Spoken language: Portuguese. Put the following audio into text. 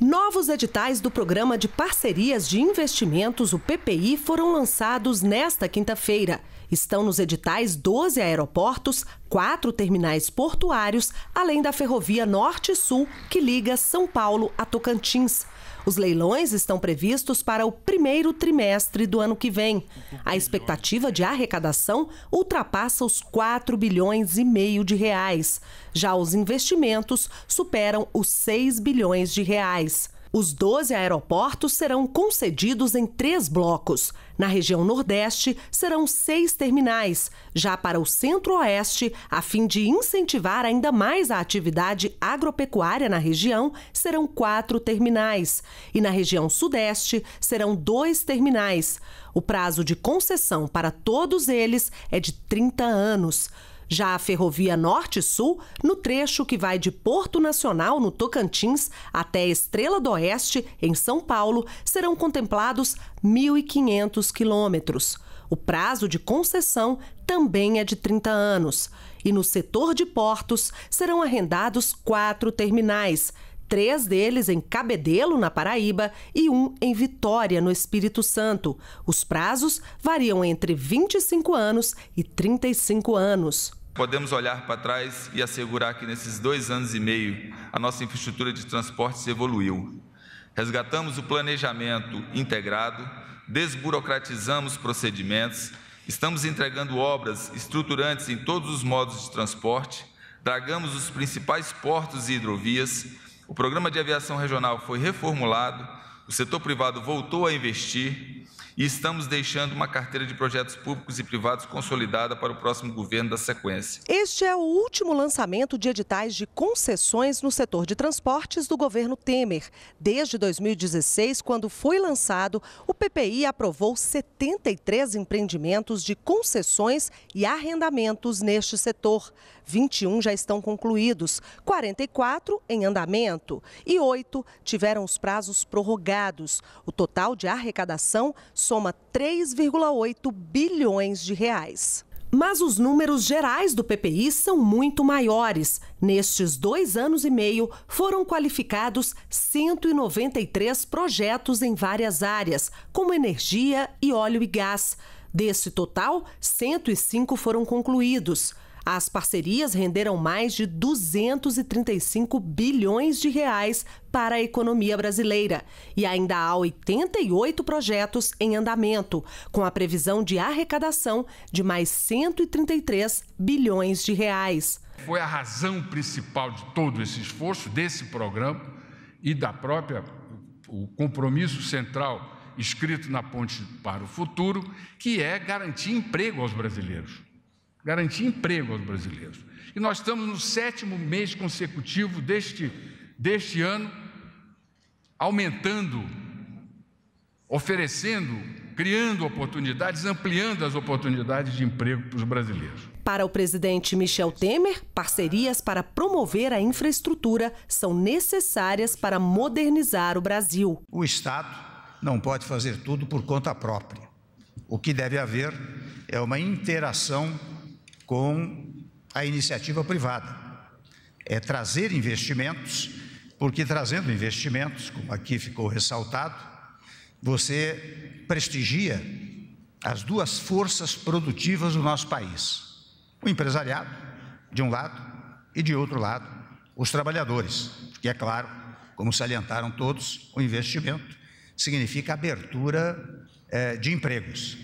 Novos editais do Programa de Parcerias de Investimentos, o PPI, foram lançados nesta quinta-feira. Estão nos editais 12 aeroportos, quatro terminais portuários, além da ferrovia Norte-Sul, que liga São Paulo a Tocantins. Os leilões estão previstos para o primeiro trimestre do ano que vem. A expectativa de arrecadação ultrapassa os 4 bilhões e meio de reais. Já os investimentos superam os 6 bilhões de reais. Os 12 aeroportos serão concedidos em três blocos. Na região Nordeste, serão seis terminais. Já para o Centro-Oeste, a fim de incentivar ainda mais a atividade agropecuária na região, serão quatro terminais. E na região Sudeste, serão dois terminais. O prazo de concessão para todos eles é de 30 anos. Já a Ferrovia Norte-Sul, no trecho que vai de Porto Nacional, no Tocantins, até Estrela do Oeste, em São Paulo, serão contemplados 1.500 quilômetros. O prazo de concessão também é de 30 anos. E no setor de portos serão arrendados quatro terminais, três deles em Cabedelo, na Paraíba, e um em Vitória, no Espírito Santo. Os prazos variam entre 25 anos e 35 anos podemos olhar para trás e assegurar que nesses dois anos e meio a nossa infraestrutura de transportes evoluiu. Resgatamos o planejamento integrado, desburocratizamos procedimentos, estamos entregando obras estruturantes em todos os modos de transporte, dragamos os principais portos e hidrovias, o programa de aviação regional foi reformulado, o setor privado voltou a investir e estamos deixando uma carteira de projetos públicos e privados consolidada para o próximo governo da sequência. Este é o último lançamento de editais de concessões no setor de transportes do governo Temer. Desde 2016, quando foi lançado, o PPI aprovou 73 empreendimentos de concessões e arrendamentos neste setor. 21 já estão concluídos, 44 em andamento e 8 tiveram os prazos prorrogados. O total de arrecadação soma 3,8 bilhões de reais. Mas os números gerais do PPI são muito maiores. Nestes dois anos e meio, foram qualificados 193 projetos em várias áreas, como energia e óleo e gás. Desse total, 105 foram concluídos. As parcerias renderam mais de 235 bilhões de reais para a economia brasileira e ainda há 88 projetos em andamento, com a previsão de arrecadação de mais 133 bilhões de reais. Foi a razão principal de todo esse esforço desse programa e da própria o compromisso central escrito na Ponte para o Futuro, que é garantir emprego aos brasileiros garantir emprego aos brasileiros. E nós estamos no sétimo mês consecutivo deste, deste ano, aumentando, oferecendo, criando oportunidades, ampliando as oportunidades de emprego para os brasileiros. Para o presidente Michel Temer, parcerias para promover a infraestrutura são necessárias para modernizar o Brasil. O Estado não pode fazer tudo por conta própria. O que deve haver é uma interação com a iniciativa privada. É trazer investimentos, porque trazendo investimentos, como aqui ficou ressaltado, você prestigia as duas forças produtivas do nosso país: o empresariado, de um lado, e de outro lado, os trabalhadores, porque, é claro, como salientaram todos, o investimento significa abertura eh, de empregos.